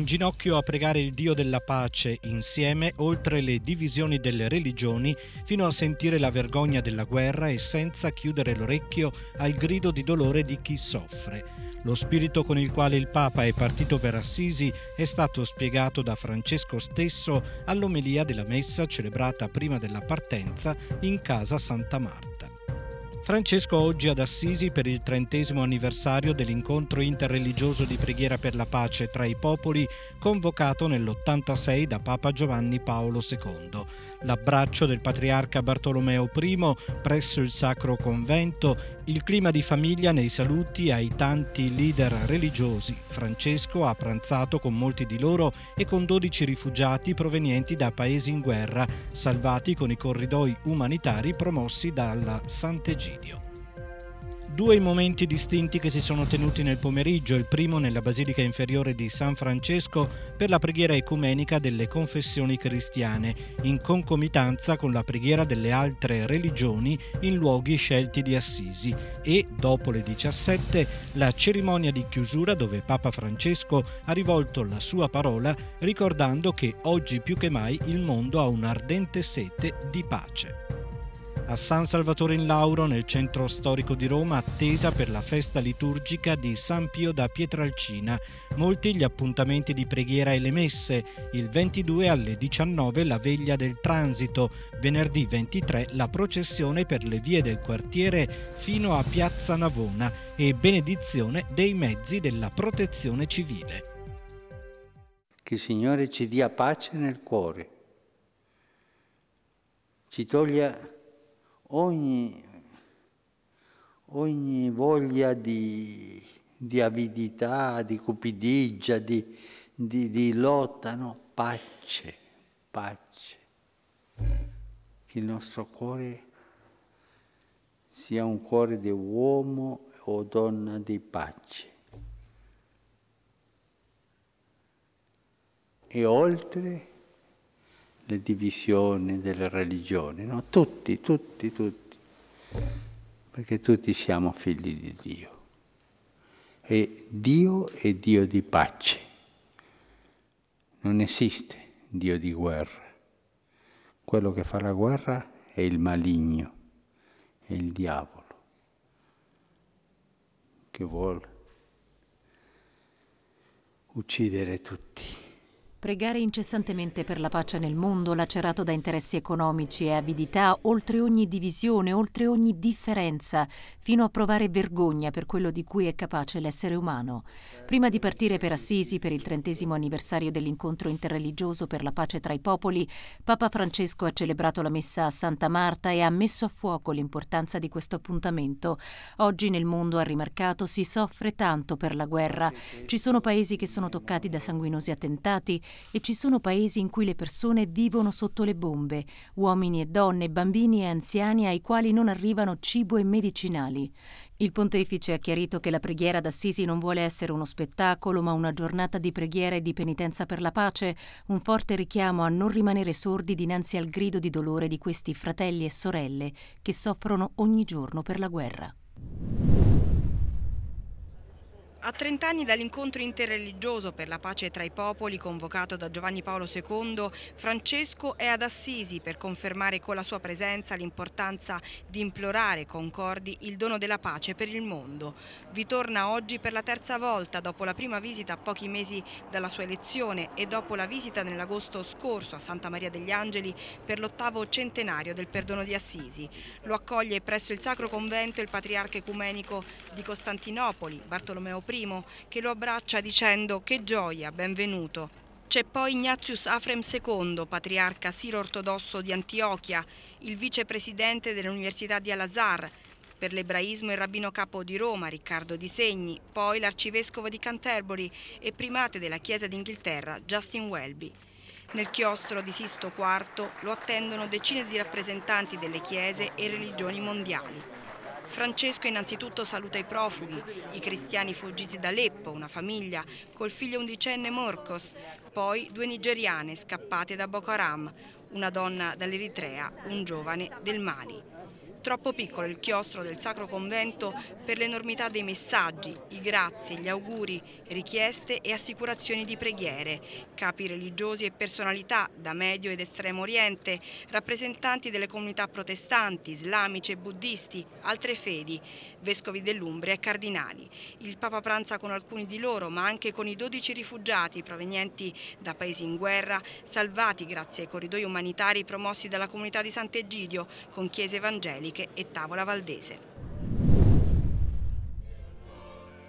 in ginocchio a pregare il Dio della pace insieme oltre le divisioni delle religioni fino a sentire la vergogna della guerra e senza chiudere l'orecchio al grido di dolore di chi soffre. Lo spirito con il quale il Papa è partito per Assisi è stato spiegato da Francesco stesso all'omelia della messa celebrata prima della partenza in casa Santa Marta. Francesco oggi ad Assisi per il trentesimo anniversario dell'incontro interreligioso di preghiera per la pace tra i popoli convocato nell'86 da Papa Giovanni Paolo II l'abbraccio del patriarca Bartolomeo I presso il Sacro Convento, il clima di famiglia nei saluti ai tanti leader religiosi. Francesco ha pranzato con molti di loro e con 12 rifugiati provenienti da paesi in guerra, salvati con i corridoi umanitari promossi dalla Sant'Egidio due momenti distinti che si sono tenuti nel pomeriggio, il primo nella Basilica Inferiore di San Francesco per la preghiera ecumenica delle confessioni cristiane, in concomitanza con la preghiera delle altre religioni in luoghi scelti di Assisi e, dopo le 17, la cerimonia di chiusura dove Papa Francesco ha rivolto la sua parola ricordando che oggi più che mai il mondo ha un'ardente sete di pace a San Salvatore in Lauro nel centro storico di Roma attesa per la festa liturgica di San Pio da Pietralcina. Molti gli appuntamenti di preghiera e le messe. Il 22 alle 19 la veglia del transito, venerdì 23 la processione per le vie del quartiere fino a Piazza Navona e benedizione dei mezzi della protezione civile. Che il Signore ci dia pace nel cuore, ci toglia ogni, ogni voglia di, di, avidità, di cupidigia, di, di, di lotta, no? pace, pace. Che il nostro cuore sia un cuore di uomo o donna di pace. E oltre le divisioni delle religioni, no? tutti, tutti, tutti, perché tutti siamo figli di Dio. E Dio è Dio di pace, non esiste Dio di guerra. Quello che fa la guerra è il maligno, è il diavolo che vuole uccidere tutti. Pregare incessantemente per la pace nel mondo, lacerato da interessi economici e avidità, oltre ogni divisione, oltre ogni differenza, fino a provare vergogna per quello di cui è capace l'essere umano. Prima di partire per Assisi per il trentesimo anniversario dell'incontro interreligioso per la pace tra i popoli, Papa Francesco ha celebrato la messa a Santa Marta e ha messo a fuoco l'importanza di questo appuntamento. Oggi nel mondo, ha rimarcato, si soffre tanto per la guerra. Ci sono paesi che sono toccati da sanguinosi attentati, e ci sono paesi in cui le persone vivono sotto le bombe, uomini e donne, bambini e anziani ai quali non arrivano cibo e medicinali. Il pontefice ha chiarito che la preghiera d'Assisi non vuole essere uno spettacolo, ma una giornata di preghiera e di penitenza per la pace, un forte richiamo a non rimanere sordi dinanzi al grido di dolore di questi fratelli e sorelle che soffrono ogni giorno per la guerra. A 30 anni dall'incontro interreligioso per la pace tra i popoli convocato da Giovanni Paolo II, Francesco è ad Assisi per confermare con la sua presenza l'importanza di implorare concordi il dono della pace per il mondo. Vi torna oggi per la terza volta dopo la prima visita a pochi mesi dalla sua elezione e dopo la visita nell'agosto scorso a Santa Maria degli Angeli per l'ottavo centenario del perdono di Assisi. Lo accoglie presso il Sacro Convento il Patriarca Ecumenico di Costantinopoli, Bartolomeo I i che lo abbraccia dicendo che gioia, benvenuto. C'è poi Ignatius Afrem II, patriarca siro-ortodosso di Antiochia, il vicepresidente dell'Università di Al-Azhar, per l'ebraismo il rabbino capo di Roma Riccardo Di Segni, poi l'arcivescovo di Canterbury e primate della Chiesa d'Inghilterra Justin Welby. Nel chiostro di Sisto IV lo attendono decine di rappresentanti delle chiese e religioni mondiali. Francesco innanzitutto saluta i profughi, i cristiani fuggiti da Aleppo, una famiglia, col figlio undicenne Morcos, poi due nigeriane scappate da Boko Haram, una donna dall'Eritrea, un giovane del Mali. Troppo piccolo il chiostro del Sacro Convento per l'enormità dei messaggi, i grazie, gli auguri, richieste e assicurazioni di preghiere. Capi religiosi e personalità da Medio ed Estremo Oriente, rappresentanti delle comunità protestanti, islamici e buddisti, altre fedi, vescovi dell'Umbria e cardinali. Il Papa pranza con alcuni di loro, ma anche con i 12 rifugiati provenienti da paesi in guerra, salvati grazie ai corridoi umanitari promossi dalla comunità di Sant'Egidio, con chiese evangeliche Maniche e Tavola Valdese.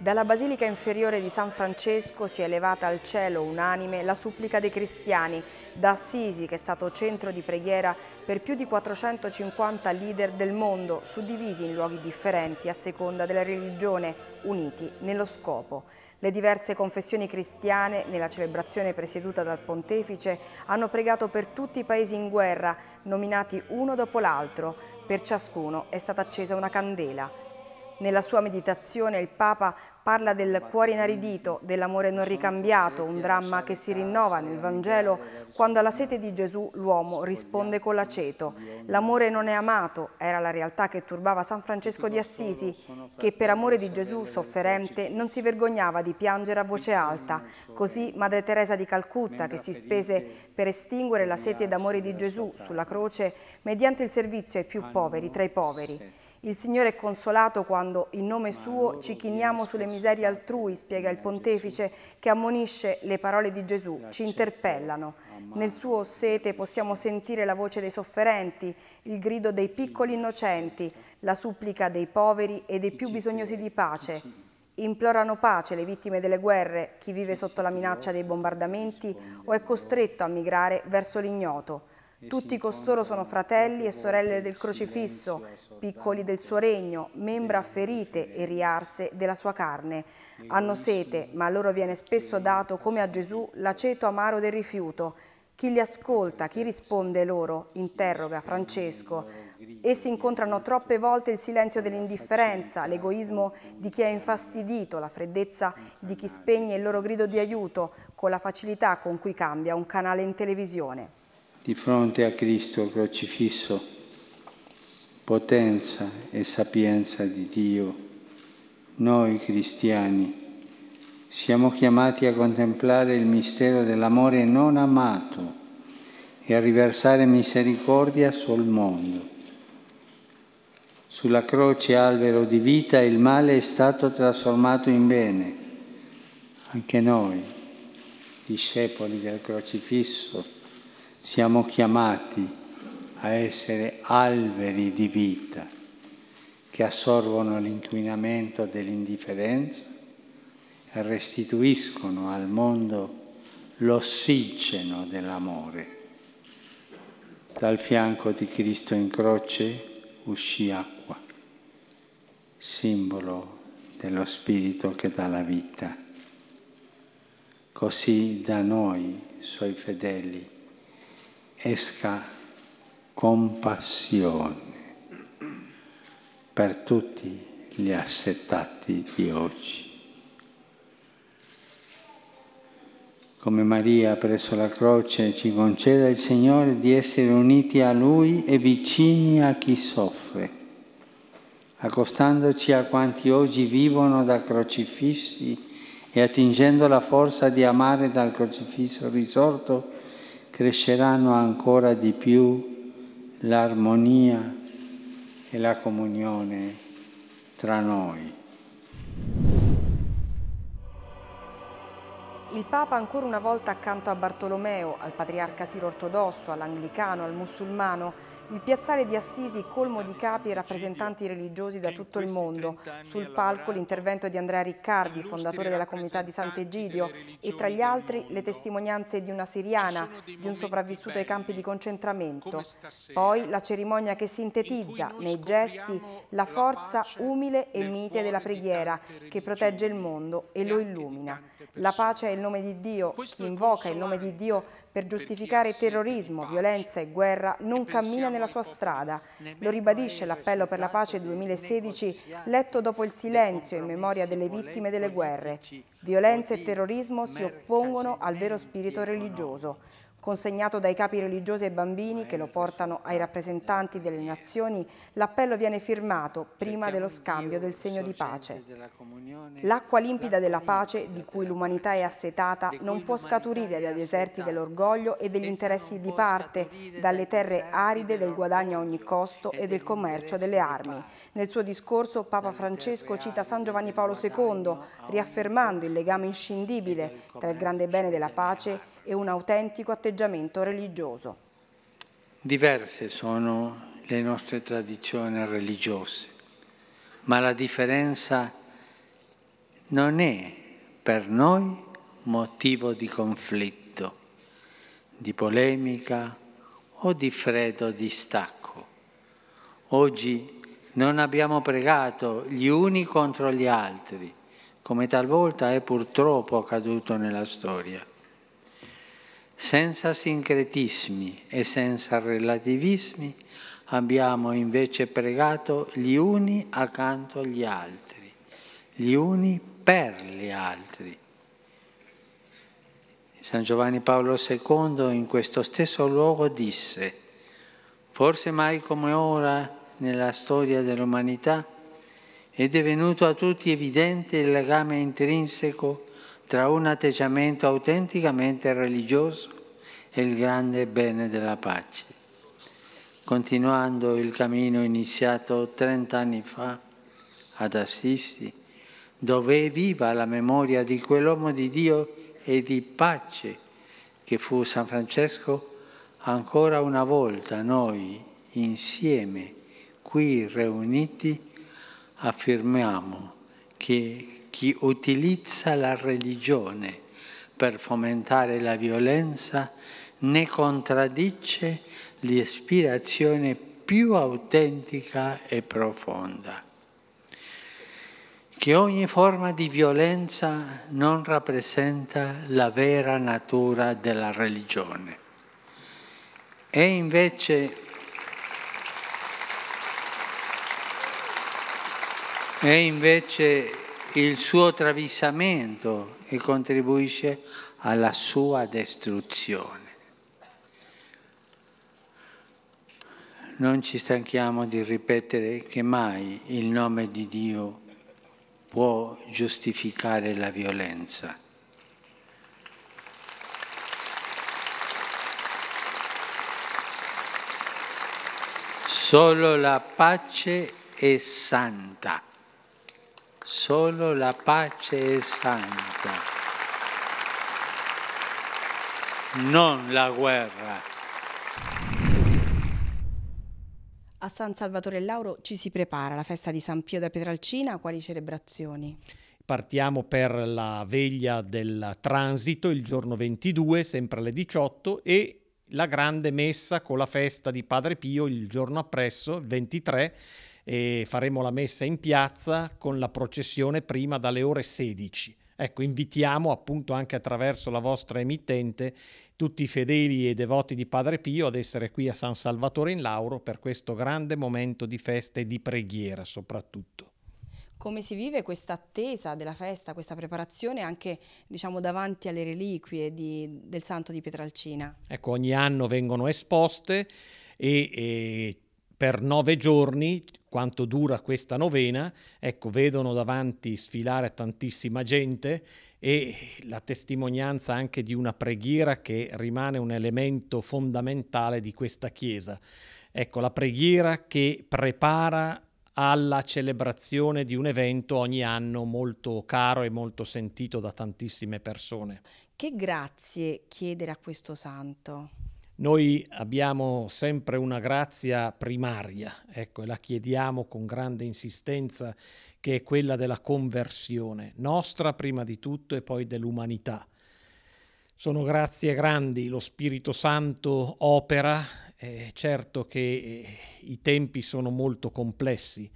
Dalla Basilica Inferiore di San Francesco si è elevata al cielo unanime la supplica dei cristiani, da Assisi che è stato centro di preghiera per più di 450 leader del mondo, suddivisi in luoghi differenti a seconda della religione, uniti nello scopo. Le diverse confessioni cristiane, nella celebrazione presieduta dal pontefice, hanno pregato per tutti i paesi in guerra, nominati uno dopo l'altro, per ciascuno è stata accesa una candela. Nella sua meditazione il Papa parla del cuore inaridito, dell'amore non ricambiato, un dramma che si rinnova nel Vangelo quando alla sete di Gesù l'uomo risponde con l'aceto. L'amore non è amato era la realtà che turbava San Francesco di Assisi, che per amore di Gesù sofferente non si vergognava di piangere a voce alta. Così Madre Teresa di Calcutta, che si spese per estinguere la sete d'amore di Gesù sulla croce mediante il servizio ai più poveri tra i poveri. Il Signore è consolato quando, in nome suo, ci chiniamo sulle miserie altrui, spiega il pontefice, che ammonisce le parole di Gesù, ci interpellano. Nel suo sete possiamo sentire la voce dei sofferenti, il grido dei piccoli innocenti, la supplica dei poveri e dei più bisognosi di pace. Implorano pace le vittime delle guerre, chi vive sotto la minaccia dei bombardamenti o è costretto a migrare verso l'ignoto. Tutti costoro sono fratelli e sorelle del crocifisso, piccoli del suo regno, membra ferite e riarse della sua carne. Hanno sete, ma a loro viene spesso dato, come a Gesù, l'aceto amaro del rifiuto. Chi li ascolta, chi risponde loro, interroga Francesco. Essi incontrano troppe volte il silenzio dell'indifferenza, l'egoismo di chi è infastidito, la freddezza di chi spegne il loro grido di aiuto con la facilità con cui cambia un canale in televisione di fronte a Cristo crocifisso, potenza e sapienza di Dio, noi cristiani siamo chiamati a contemplare il mistero dell'amore non amato e a riversare misericordia sul mondo. Sulla croce albero di vita il male è stato trasformato in bene. Anche noi, discepoli del crocifisso, siamo chiamati a essere alberi di vita che assorbono l'inquinamento dell'indifferenza e restituiscono al mondo l'ossigeno dell'amore. Dal fianco di Cristo in croce uscì acqua, simbolo dello Spirito che dà la vita. Così da noi, suoi fedeli, esca compassione per tutti gli assettati di oggi. Come Maria presso la croce ci conceda il Signore di essere uniti a Lui e vicini a chi soffre, accostandoci a quanti oggi vivono da crocifissi e attingendo la forza di amare dal crocifisso risorto cresceranno ancora di più l'armonia e la comunione tra noi. Il Papa ancora una volta accanto a Bartolomeo, al patriarca siro-ortodosso, all'anglicano, al musulmano, il piazzale di Assisi colmo di capi e rappresentanti religiosi da tutto il mondo, sul palco l'intervento di Andrea Riccardi, fondatore della comunità di Sant'Egidio, e tra gli altri le testimonianze di una siriana, di un sopravvissuto ai campi di concentramento. Poi la cerimonia che sintetizza nei gesti la forza umile e mite della preghiera che protegge il mondo e lo illumina. La pace è il nome di Dio, chi invoca il nome di Dio per giustificare terrorismo, violenza e guerra non cammina nella sua strada. Lo ribadisce l'appello per la pace 2016 letto dopo il silenzio in memoria delle vittime delle guerre. Violenza e terrorismo si oppongono al vero spirito religioso. Consegnato dai capi religiosi ai bambini che lo portano ai rappresentanti delle nazioni, l'appello viene firmato prima dello scambio del segno di pace. L'acqua limpida della pace, di cui l'umanità è assetata, non può scaturire dai deserti dell'orgoglio e degli interessi di parte, dalle terre aride del guadagno a ogni costo e del commercio delle armi. Nel suo discorso Papa Francesco cita San Giovanni Paolo II, riaffermando il legame inscindibile tra il grande bene della pace e un autentico atteggiamento atteggiamento religioso. Diverse sono le nostre tradizioni religiose, ma la differenza non è per noi motivo di conflitto, di polemica o di freddo distacco. Oggi non abbiamo pregato gli uni contro gli altri, come talvolta è purtroppo accaduto nella storia. Senza sincretismi e senza relativismi abbiamo invece pregato gli uni accanto agli altri, gli uni per gli altri. San Giovanni Paolo II in questo stesso luogo disse, forse mai come ora nella storia dell'umanità è divenuto a tutti evidente il legame intrinseco tra un atteggiamento autenticamente religioso e il grande bene della pace, continuando il cammino iniziato 30 anni fa ad Assisi, dove è viva la memoria di quell'uomo di Dio e di pace che fu San Francesco, ancora una volta noi insieme qui riuniti affermiamo che chi utilizza la religione per fomentare la violenza ne contraddice l'ispirazione più autentica e profonda. Che ogni forma di violenza non rappresenta la vera natura della religione. E invece È invece il suo travisamento e contribuisce alla sua distruzione. Non ci stanchiamo di ripetere che mai il nome di Dio può giustificare la violenza. Solo la pace è santa solo la pace è santa, non la guerra. A San Salvatore Lauro ci si prepara la festa di San Pio da Petralcina, quali celebrazioni? partiamo per la veglia del transito il giorno 22, sempre alle 18, e la grande messa con la festa di Padre Pio il giorno appresso, il 23, e faremo la messa in piazza con la processione prima dalle ore 16. Ecco, invitiamo appunto anche attraverso la vostra emittente tutti i fedeli e devoti di Padre Pio ad essere qui a San Salvatore in Lauro per questo grande momento di festa e di preghiera soprattutto. Come si vive questa attesa della festa, questa preparazione anche diciamo, davanti alle reliquie di, del santo di Pietralcina? Ecco, ogni anno vengono esposte e, e per nove giorni, quanto dura questa novena, ecco, vedono davanti sfilare tantissima gente e la testimonianza anche di una preghiera che rimane un elemento fondamentale di questa Chiesa. Ecco, la preghiera che prepara alla celebrazione di un evento ogni anno molto caro e molto sentito da tantissime persone. Che grazie chiedere a questo santo? Noi abbiamo sempre una grazia primaria, ecco, e la chiediamo con grande insistenza, che è quella della conversione, nostra prima di tutto e poi dell'umanità. Sono grazie grandi, lo Spirito Santo opera, eh, certo che eh, i tempi sono molto complessi.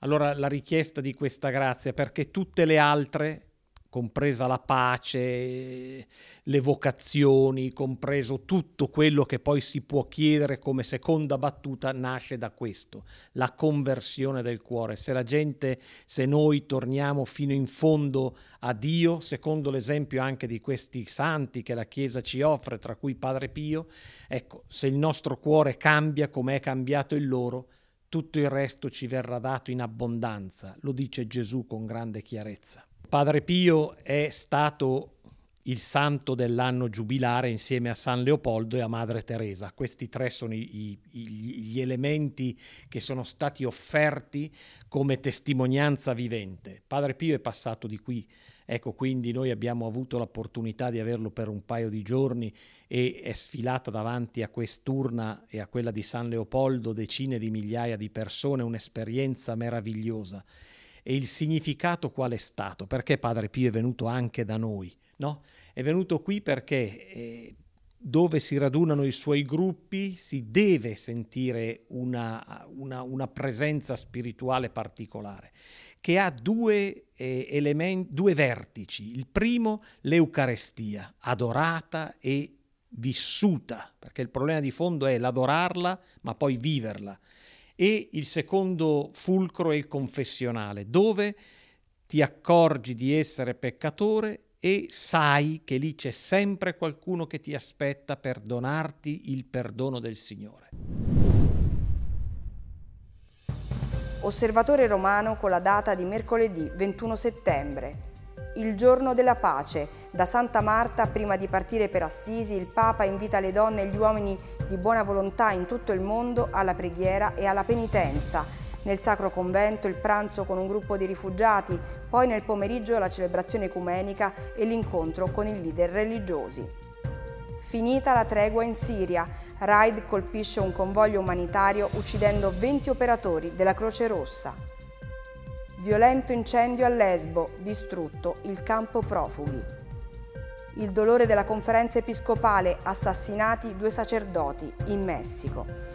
Allora la richiesta di questa grazia, perché tutte le altre compresa la pace, le vocazioni, compreso tutto quello che poi si può chiedere come seconda battuta, nasce da questo, la conversione del cuore. Se la gente, se noi torniamo fino in fondo a Dio, secondo l'esempio anche di questi santi che la Chiesa ci offre, tra cui Padre Pio, ecco, se il nostro cuore cambia come è cambiato il loro, tutto il resto ci verrà dato in abbondanza, lo dice Gesù con grande chiarezza. Padre Pio è stato il santo dell'anno giubilare insieme a San Leopoldo e a Madre Teresa. Questi tre sono i, i, gli elementi che sono stati offerti come testimonianza vivente. Padre Pio è passato di qui, ecco quindi noi abbiamo avuto l'opportunità di averlo per un paio di giorni e è sfilata davanti a quest'urna e a quella di San Leopoldo decine di migliaia di persone, un'esperienza meravigliosa e il significato qual è stato, perché Padre Pio è venuto anche da noi, no? È venuto qui perché eh, dove si radunano i suoi gruppi si deve sentire una, una, una presenza spirituale particolare che ha due, eh, elementi, due vertici. Il primo, l'Eucarestia, adorata e vissuta, perché il problema di fondo è l'adorarla ma poi viverla e il secondo fulcro è il confessionale, dove ti accorgi di essere peccatore e sai che lì c'è sempre qualcuno che ti aspetta per donarti il perdono del Signore. Osservatore romano con la data di mercoledì 21 settembre il giorno della pace. Da Santa Marta, prima di partire per Assisi, il Papa invita le donne e gli uomini di buona volontà in tutto il mondo alla preghiera e alla penitenza. Nel Sacro Convento il pranzo con un gruppo di rifugiati, poi nel pomeriggio la celebrazione ecumenica e l'incontro con i leader religiosi. Finita la tregua in Siria, Raid colpisce un convoglio umanitario uccidendo 20 operatori della Croce Rossa. Violento incendio a Lesbo, distrutto il campo profughi. Il dolore della conferenza episcopale, assassinati due sacerdoti in Messico.